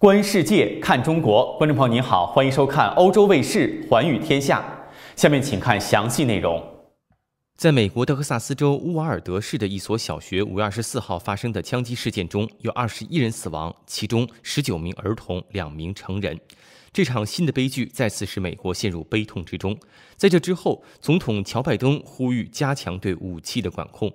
观世界，看中国。观众朋友您好，欢迎收看欧洲卫视《寰宇天下》。下面请看详细内容。在美国德克萨斯州乌瓦尔德市的一所小学，五月二十四号发生的枪击事件中，有二十一人死亡，其中十九名儿童，两名成人。这场新的悲剧再次使美国陷入悲痛之中。在这之后，总统乔拜登呼吁加强对武器的管控。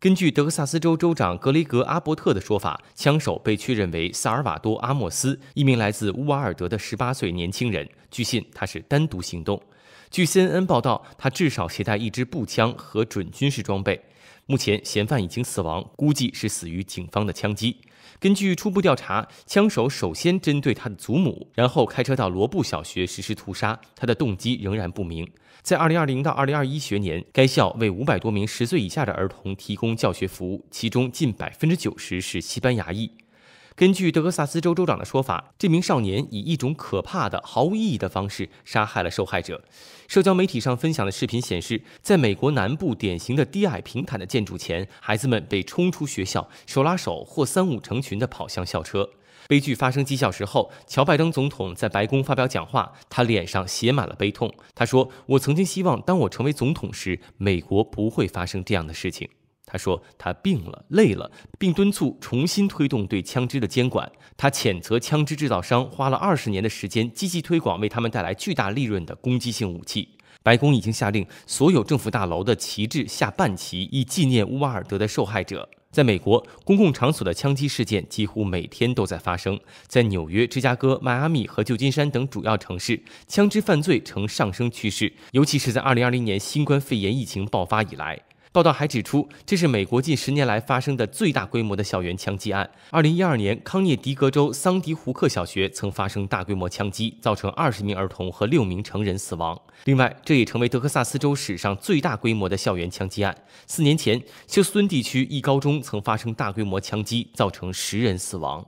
根据德克萨斯州州长格雷格·阿伯特的说法，枪手被确认为萨尔瓦多·阿莫斯，一名来自乌瓦尔德的18岁年轻人。据信他是单独行动。据 CNN 报道，他至少携带一支步枪和准军事装备。目前，嫌犯已经死亡，估计是死于警方的枪击。根据初步调查，枪手首先针对他的祖母，然后开车到罗布小学实施屠杀。他的动机仍然不明。在2020到2021学年，该校为五百多名十岁以下的儿童提供教学服务，其中近百分之九十是西班牙裔。根据德克萨斯州州长的说法，这名少年以一种可怕的、毫无意义的方式杀害了受害者。社交媒体上分享的视频显示，在美国南部典型的低矮平坦的建筑前，孩子们被冲出学校，手拉手或三五成群地跑向校车。悲剧发生几小时后，乔·拜登总统在白宫发表讲话，他脸上写满了悲痛。他说：“我曾经希望，当我成为总统时，美国不会发生这样的事情。”他说，他病了，累了，并敦促重新推动对枪支的监管。他谴责枪支制造商花了二十年的时间积极推广为他们带来巨大利润的攻击性武器。白宫已经下令所有政府大楼的旗帜下半旗，以纪念乌瓦尔德的受害者。在美国，公共场所的枪击事件几乎每天都在发生。在纽约、芝加哥、迈阿密和旧金山等主要城市，枪支犯罪呈上升趋势，尤其是在2020年新冠肺炎疫情爆发以来。报道还指出，这是美国近十年来发生的最大规模的校园枪击案。二零一二年，康涅狄格州桑迪胡克小学曾发生大规模枪击，造成二十名儿童和六名成人死亡。另外，这也成为德克萨斯州史上最大规模的校园枪击案。四年前，休斯敦地区一高中曾发生大规模枪击，造成十人死亡。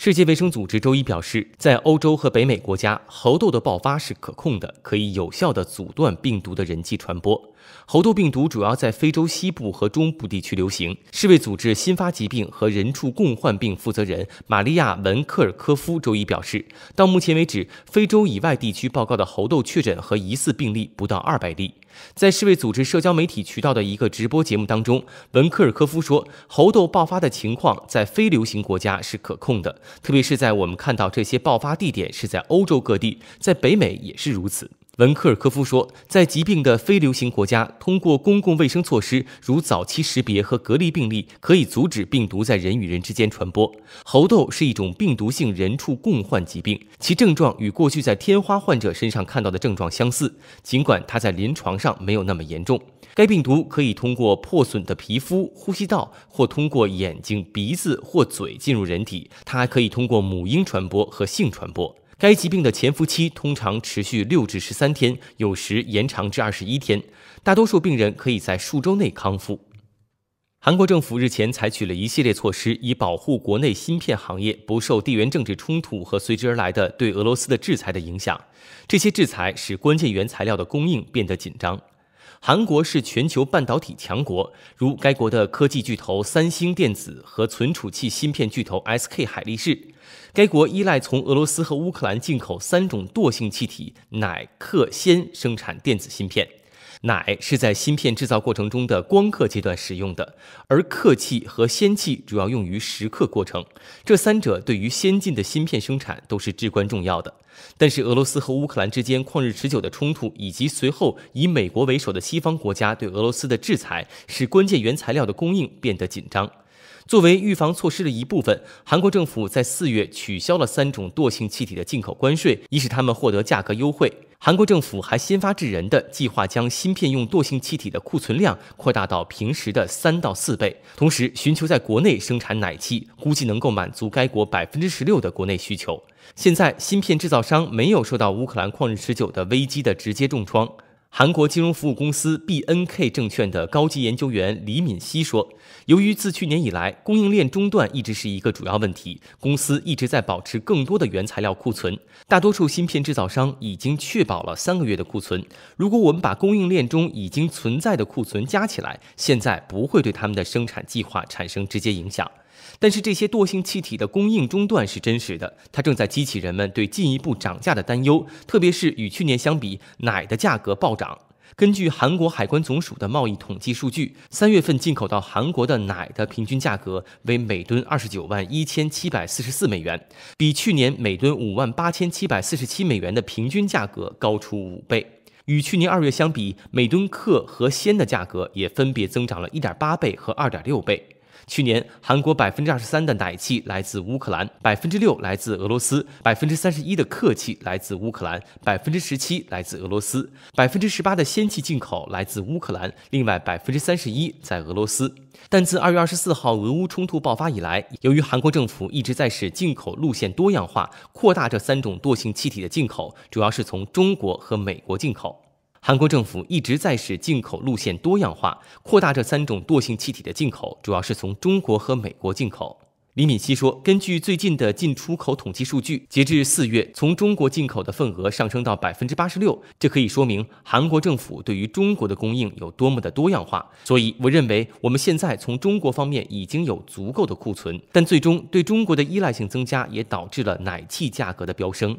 世界卫生组织周一表示，在欧洲和北美国家，猴痘的爆发是可控的，可以有效地阻断病毒的人际传播。猴痘病毒主要在非洲西部和中部地区流行。世卫组织新发疾病和人畜共患病负责人玛利亚·文克尔科夫周一表示，到目前为止，非洲以外地区报告的猴痘确诊和疑似病例不到二百例。在世卫组织社交媒体渠道的一个直播节目当中，文科尔科夫说，猴痘爆发的情况在非流行国家是可控的，特别是在我们看到这些爆发地点是在欧洲各地，在北美也是如此。文科尔科夫说，在疾病的非流行国家，通过公共卫生措施，如早期识别和隔离病例，可以阻止病毒在人与人之间传播。猴痘是一种病毒性人畜共患疾病，其症状与过去在天花患者身上看到的症状相似，尽管它在临床上没有那么严重。该病毒可以通过破损的皮肤、呼吸道，或通过眼睛、鼻子或嘴进入人体。它还可以通过母婴传播和性传播。该疾病的潜伏期通常持续六至十三天，有时延长至二十一天。大多数病人可以在数周内康复。韩国政府日前采取了一系列措施，以保护国内芯片行业不受地缘政治冲突和随之而来的对俄罗斯的制裁的影响。这些制裁使关键原材料的供应变得紧张。韩国是全球半导体强国，如该国的科技巨头三星电子和存储器芯片巨头 SK 海力士。该国依赖从俄罗斯和乌克兰进口三种惰性气体，氖、氪、氙，生产电子芯片。奶是在芯片制造过程中的光刻阶段使用的，而客气和氙气主要用于蚀刻过程。这三者对于先进的芯片生产都是至关重要的。但是，俄罗斯和乌克兰之间旷日持久的冲突，以及随后以美国为首的西方国家对俄罗斯的制裁，使关键原材料的供应变得紧张。作为预防措施的一部分，韩国政府在四月取消了三种惰性气体的进口关税，以使他们获得价格优惠。韩国政府还先发制人的计划，将芯片用惰性气体的库存量扩大到平时的三到四倍，同时寻求在国内生产奶气，估计能够满足该国百分之十六的国内需求。现在，芯片制造商没有受到乌克兰旷日持久的危机的直接重创。韩国金融服务公司 B N K 证券的高级研究员李敏熙说：“由于自去年以来，供应链中断一直是一个主要问题，公司一直在保持更多的原材料库存。大多数芯片制造商已经确保了三个月的库存。如果我们把供应链中已经存在的库存加起来，现在不会对他们的生产计划产生直接影响。但是这些惰性气体的供应中断是真实的，它正在激起人们对进一步涨价的担忧，特别是与去年相比，奶的价格暴涨。”根据韩国海关总署的贸易统计数据，三月份进口到韩国的奶的平均价格为每吨二十九万一千七百四十四美元，比去年每吨五万八千七百四十七美元的平均价格高出五倍。与去年二月相比，每吨克和鲜的价格也分别增长了一点八倍和二点六倍。去年，韩国百分之二十三的奶气来自乌克兰，百分之六来自俄罗斯，百分之三十一的客气来自乌克兰，百分之十七来自俄罗斯，百分之十八的氙气进口来自乌克兰，另外百分之三十一在俄罗斯。但自二月二十四号俄乌冲突爆发以来，由于韩国政府一直在使进口路线多样化，扩大这三种惰性气体的进口，主要是从中国和美国进口。韩国政府一直在使进口路线多样化，扩大这三种惰性气体的进口，主要是从中国和美国进口。李敏熙说：“根据最近的进出口统计数据，截至四月，从中国进口的份额上升到百分之八十六，这可以说明韩国政府对于中国的供应有多么的多样化。所以，我认为我们现在从中国方面已经有足够的库存，但最终对中国的依赖性增加也导致了奶气价格的飙升。”